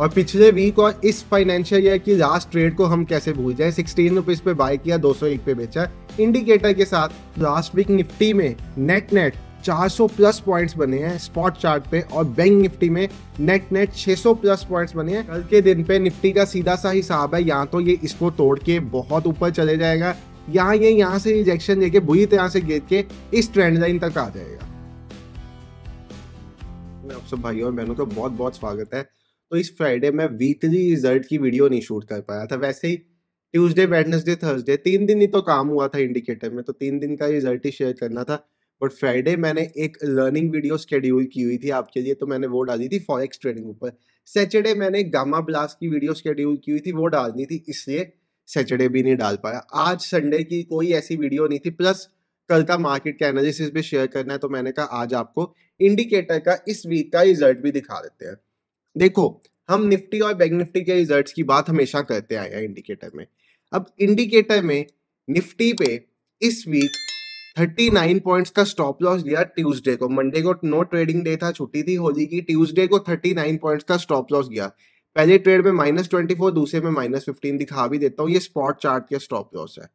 और पिछले वीक और इस फाइनेंशियल ईयर की लास्ट ट्रेड को हम कैसे भूल जाए सिक्सटीन रुपीज़ पे बाय किया दो सौ एक पे बेचा इंडिकेटर के साथ लास्ट वीक निफ्टी में नेट नेट 400 प्लस पॉइंट्स बने हैं स्पॉट चार्ट पे और बैंक निफ्टी में नेट नेट 600 प्लस पॉइंट्स बने हैं कल के दिन पे निफ्टी का सीधा सा हिसाब है यहाँ तो ये इसको तोड़ के बहुत ऊपर चले जाएगा यहाँ ये यहाँ से रिजेक्शन लेके बुरी तरह से गिर के इस ट्रेंड लाइन तक आ जाएगा मैं आप सब भाइयों और बहनों का बहुत बहुत स्वागत है तो इस फ्राइडे मैं वीकली रिजल्ट की वीडियो नहीं शूट कर पाया था वैसे ही ट्यूजडे वेडनेसडे थर्सडे तीन दिन ही तो काम हुआ था इंडिकेटर में तो तीन दिन का रिजल्ट ही शेयर करना था बट फ्राइडे मैंने एक लर्निंग वीडियो स्केड्यूल की हुई थी आपके लिए तो मैंने वो डाली थी फॉरेक्स ट्रेडिंग ऊपर सैटरडे मैंने गामा ब्लास्ट की वीडियो स्केड्यूल की हुई थी वो डालनी थी इसलिए सैटरडे भी नहीं डाल पाया आज संडे की कोई ऐसी वीडियो नहीं थी प्लस कल का मार्केट का एनालिसिस भी शेयर करना है तो मैंने कहा आज आपको इंडिकेटर का इस वीक का रिजल्ट भी दिखा देते हैं देखो हम निफ्टी और बैंक निफ्टी के रिजल्ट्स की बात हमेशा करते आए हैं इंडिकेटर में अब इंडिकेटर में निफ्टी पे इस वीक 39 पॉइंट्स का स्टॉप लॉस लिया ट्यूसडे को मंडे को नो ट्रेडिंग डे था छुट्टी थी होली की ट्यूसडे को 39 पॉइंट्स का स्टॉप लॉस गया पहले ट्रेड में माइनस ट्वेंटी फोर दूसरे में माइनस फिफ्टीन दिखा भी देता हूँ ये स्पॉट चार्ट का स्टॉप लॉस है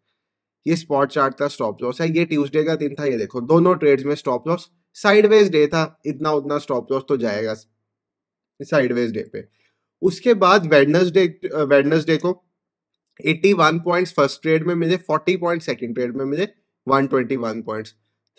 ये स्पॉट चार्ट का स्टॉप लॉस है ये ट्यूसडे का दिन था ये देखो दोनों ट्रेड्स में स्टॉप लॉस साइडवेज डे था इतना उतना स्टॉप लॉस तो जाएगा साइडवेज डे पे उसके बाद वेडनसडे वेडनसडे को 81 पॉइंट्स फर्स्ट ट्रेड में मिले 40 पॉइंट्स सेकंड ट्रेड में मिले 121 पॉइंट्स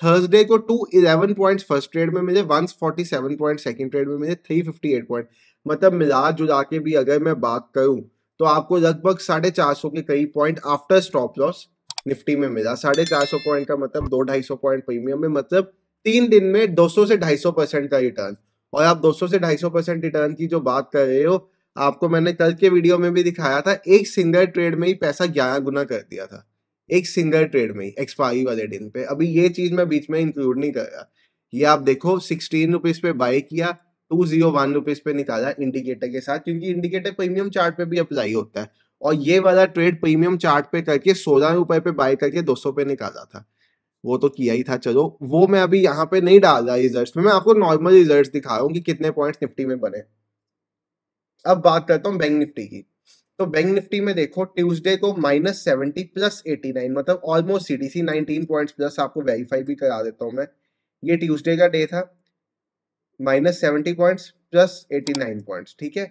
थर्सडे को two eleven points first trade में मिले one forty seven point second trade में मिले थ्री फिफ्टी एट पॉइंट मतलब मिला जुला के भी अगर मैं बात करूं तो आपको लगभग साढ़े चार सौ के कई point after stop loss Nifty में मिला साढ़े चार सौ पॉइंट का मतलब दो ढाई सौ पॉइंट प्रीमियम में मतलब तीन दिन में दो सौ से ढाई सौ परसेंट का रिटर्न और आप 200 से 250 परसेंट रिटर्न की जो बात कर रहे हो आपको मैंने कल के वीडियो में भी दिखाया था एक सिंगल ट्रेड में ही पैसा ग्यारह गुना कर दिया था एक सिंगल ट्रेड में ही एक्सपायरी वाले दिन पे अभी ये चीज़ मैं बीच में इंक्लूड नहीं कर रहा ये आप देखो सिक्सटीन रुपीज़ पे बाई किया टू जीरो वन रुपीज़ पे निकाला इंडिकेटर के साथ क्योंकि इंडिकेटर प्रीमियम चार्ट पे भी अप्लाई होता है और ये वाला ट्रेड प्रीमियम चार्ट पे करके सोलह रुपए पे बाय करके दो सौ पे निकाला था वो तो किया ही था चलो वो मैं अभी यहाँ पे नहीं डाल रहा रिजल्ट में मैं आपको नॉर्मल रिजल्ट दिखा रहा हूँ कि कितने पॉइंट्स निफ्टी में बने अब बात करता हूँ बैंक निफ्टी की तो बैंक निफ्टी में देखो ट्यूसडे को minus seventy plus eighty nine मतलब almost C D C nineteen point plus आपको वेरीफाई भी करा देता हूँ मैं ये ट्यूसडे का डे था minus seventy points plus eighty nine points ठीक है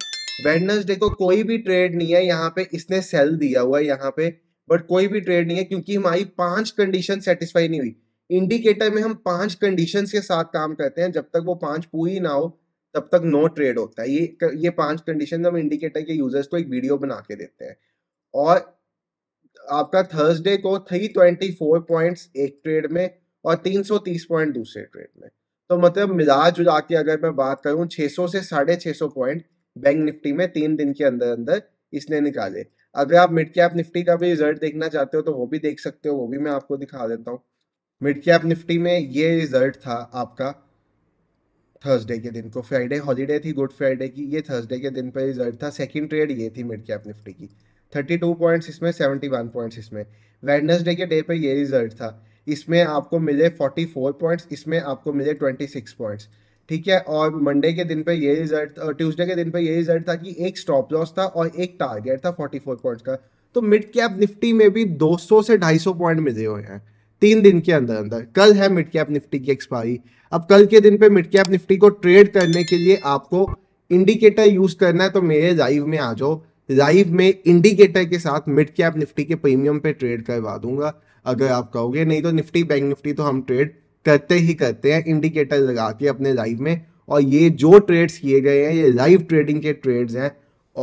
वेडनेसडे को कोई भी ट्रेड नहीं है यहाँ पे इसने सेल दिया हुआ है यहाँ पे बट कोई भी ट्रेड नहीं है क्योंकि हमारी पांच कंडीशन सेटिस्फाई नहीं हुई इंडिकेटर में हम पांच कंडीशंस के साथ काम करते हैं जब तक वो पांच पूरी ना हो तब तक नो ट्रेड होता है ये ये पांच कंडीशन हम इंडिकेटर के यूजर्स को एक वीडियो बना के देते हैं और आपका थर्सडे को थ्री ट्वेंटी फोर पॉइंट एक ट्रेड में और तीन सौ तीस पॉइंट दूसरे ट्रेड में तो मतलब मिजाज जुला के अगर मैं बात करूं सौ से साढ़े छः सौ पॉइंट बैंक निफ्टी में तीन दिन के अंदर अंदर इसने निकाले अगर आप मिड कैप निफ्टी का भी रिजल्ट देखना चाहते हो तो वो भी देख सकते हो वो भी मैं आपको दिखा देता हूँ मिड कैप निफ्टी में ये रिजल्ट था आपका थर्सडे के दिन को फ्राइडे हॉलीडे थी गुड फ्राइडे की ये थर्सडे के दिन पर रिजल्ट था सेकेंड ट्रेड ये थी मिड कैप निफ्टी की थर्टी टू पॉइंट्स इसमें सेवेंटी वन पॉइंट्स इसमें वेडनेसडे के डे पर ये रिजल्ट था इसमें आपको मिले फोर्टी फोर पॉइंट्स इसमें आपको मिले ट्वेंटी सिक्स पॉइंट्स ठीक है और मंडे के दिन पे ये रिजल्ट ट्यूसडे के दिन पे ये रिजल्ट था कि एक स्टॉप लॉस था और एक टारगेट था 44 पॉइंट्स का तो मिड कैप निफ्टी में भी 200 से 250 पॉइंट मिले हुए हैं तीन दिन के अंदर अंदर कल है मिड कैप निफ्टी की एक्सपायरी अब कल के दिन पे मिड कैप निफ्टी को ट्रेड करने के लिए आपको इंडिकेटर यूज करना है तो मेरे लाइव में आ जाओ लाइव में इंडिकेटर के साथ मिड कैप निफ्टी के प्रीमियम पे ट्रेड करवा दूंगा अगर आप कहोगे नहीं तो निफ्टी बैंक निफ्टी तो हम ट्रेड करते ही करते हैं इंडिकेटर लगा के अपने लाइफ में और ये जो ट्रेड्स किए गए हैं ये लाइव ट्रेडिंग के ट्रेड्स हैं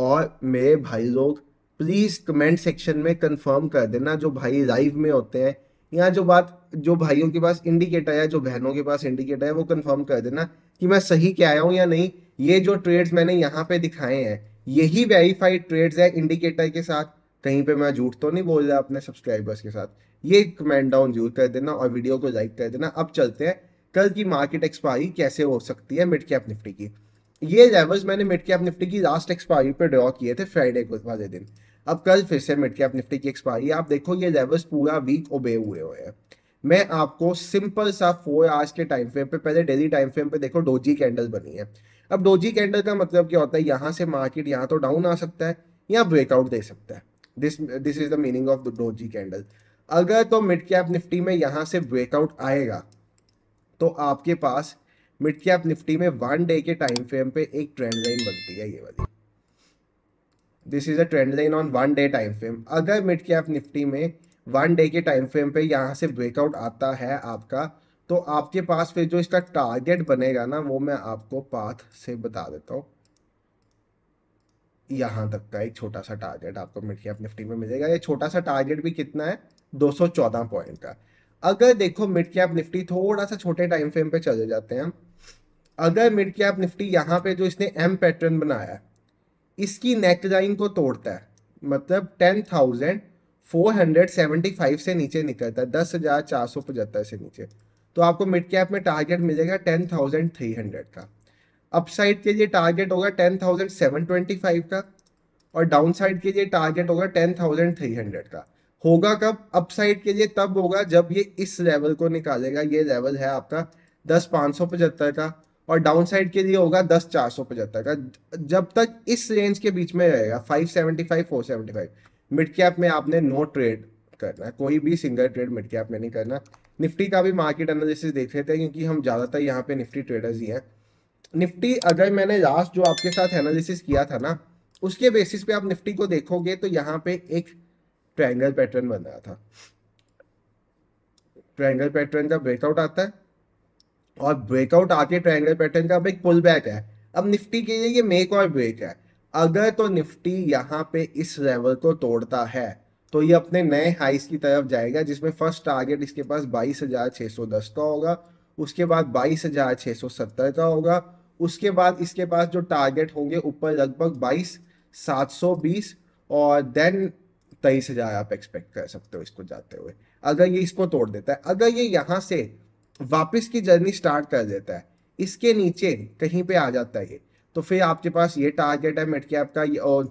और मेरे भाई लोग प्लीज़ कमेंट सेक्शन में कंफर्म कर देना जो भाई लाइव में होते हैं या जो बात जो भाइयों के पास इंडिकेटर है जो बहनों के पास इंडिकेटर है वो कंफर्म कर देना कि मैं सही क्या आया हूँ या नहीं ये जो ट्रेड्स मैंने यहाँ पे दिखाए हैं यही वेरीफाइड ट्रेड्स है इंडिकेटर के साथ कहीं पे मैं झूठ तो नहीं बोल रहा अपने सब्सक्राइबर्स के साथ ये कमेंट डाउन जरूर कर देना और वीडियो को लाइक कर देना अब चलते हैं कल की मार्केट एक्सपायरी कैसे हो सकती है मिड कैप निफ्टी की ये लेवल्स मैंने मिड कैप निफ्टी की लास्ट एक्सपायरी पर ड्रॉ किए थे फ्राइडे को वाले दिन अब कल फिर से मिड कैप निफ्टी की एक्सपायरी आप देखो ये लेवल्स पूरा वीक ओबे हुए हुए हैं मैं आपको सिंपल सा फोर आज के टाइम फ्रेम पे पहले डेली टाइम फ्रेम पे देखो डोजी कैंडल बनी है अब डोजी कैंडल का मतलब क्या होता है यहाँ से मार्केट यहाँ तो डाउन आ सकता है या ब्रेकआउट दे सकता है this this is the meaning of the doji candle अगर तो मिड कैप निफ्टी में यहाँ से ब्रेकआउट आएगा तो आपके पास मिड कैप निफ्टी में वन डे के टाइम फ्रेम पे एक ट्रेंड लाइन बनती है ये वाली this is a trend line on one day time frame अगर मिड कैप निफ्टी में वन डे के टाइम फ्रेम पे यहाँ से ब्रेकआउट आता है आपका तो आपके पास फिर जो इसका टारगेट बनेगा ना वो मैं आपको पाथ से बता देता हूँ यहाँ तक का एक छोटा सा टारगेट आपको मिड कैप निफ्टी में मिलेगा ये छोटा सा टारगेट भी कितना है 214 पॉइंट का अगर देखो मिड कैप निफ्टी थोड़ा सा छोटे टाइम फ्रेम पे चले जाते हैं अगर मिड कैप निफ्टी यहाँ पे जो इसने एम पैटर्न बनाया इसकी नेक लाइन को तोड़ता है मतलब ten thousand four hundred seventy five से नीचे निकलता है दस हज़ार चार सौ पचहत्तर से नीचे तो आपको मिड कैप में टारगेट मिलेगा टेन थाउजेंड थ्री हंड्रेड का अपसाइड के लिए टारगेट होगा ten thousand seven twenty five का और डाउन साइड के लिए टारगेट होगा टेन थाउजेंड थ्री हंड्रेड का होगा कब अपसाइड के लिए तब होगा जब ये इस लेवल को निकालेगा ये लेवल है आपका दस पाँच सौ पचहत्तर का और डाउन साइड के लिए होगा दस चार सौ पचहत्तर का जब तक इस रेंज के बीच में रहेगा five seventy five four seventy five mid cap में आपने नो ट्रेड करना है कोई भी सिंगल ट्रेड मिड कैप में नहीं करना निफ्टी का भी मार्केट एनालिसिस देख लेते हैं क्योंकि हम ज़्यादातर यहाँ पे निफ्टी ट्रेडर्स ही हैं निफ्टी अगर मैंने लास्ट जो आपके साथ एनालिसिस किया था ना उसके बेसिस पे आप निफ्टी को देखोगे तो यहाँ पे एक ट्रायंगल पैटर्न बन रहा था ट्रायंगल पैटर्न का ब्रेकआउट आता है और ब्रेकआउट आके ट्रायंगल पैटर्न का अब एक पुल बैक है अब निफ्टी के लिए ये मेक और ब्रेक है अगर तो निफ्टी यहाँ पे इस लेवल को तोड़ता है तो ये अपने नए हाइस की तरफ जाएगा जिसमें फर्स्ट टारगेट इसके पास बाईस हजार छः सौ दस का होगा उसके बाद बाईस हजार छः सौ सत्तर का होगा उसके बाद इसके पास जो टारगेट होंगे ऊपर लगभग बाईस सात सौ बीस और देन तेईस हज़ार आप एक्सपेक्ट कर सकते हो इसको जाते हुए अगर ये इसको तोड़ देता है अगर ये यहाँ से वापस की जर्नी स्टार्ट कर देता है इसके नीचे कहीं पे आ जाता है ये तो फिर आपके पास ये टारगेट है मिड कैप का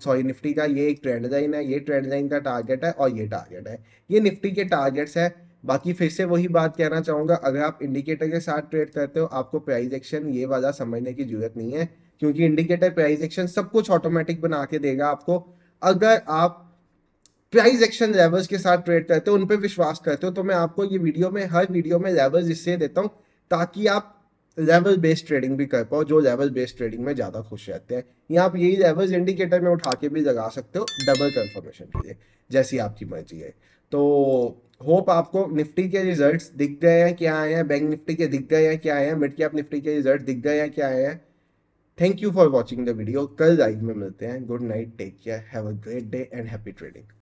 सॉरी निफ्टी का ये एक ट्रेंड लाइन है ये ट्रेंड लाइन का टारगेट है और ये टारगेट है ये निफ्टी के टारगेट्स है बाकी फिर से वही बात कहना चाहूंगा अगर आप इंडिकेटर के साथ ट्रेड करते हो आपको प्राइज एक्शन ये वाला समझने की जरूरत नहीं है क्योंकि इंडिकेटर प्राइज एक्शन सब कुछ ऑटोमेटिक बना के देगा आपको अगर आप प्राइज एक्शन लेवल्स के साथ ट्रेड करते हो उन पर विश्वास करते हो तो मैं आपको ये वीडियो में हर वीडियो में लेवल्स इससे देता हूँ ताकि आप लेवल बेस्ड ट्रेडिंग भी कर पाओ जो लेवल बेस्ड ट्रेडिंग में ज़्यादा खुश रहते हैं या आप यही लेवल इंडिकेटर में उठा के भी लगा सकते हो डबल कंफर्मेशन के लिए जैसी आपकी मर्जी है तो होप आपको निफ्टी के रिजल्ट्स दिख गए हैं क्या आए हैं बैंक निफ्टी के दिख गए हैं क्या आए हैं मिड कैप निफ्टी के रिजल्ट दिख गए हैं क्या आए हैं thank you for watching the video कल लाइव में मिलते हैं good night take care have a great day and happy trading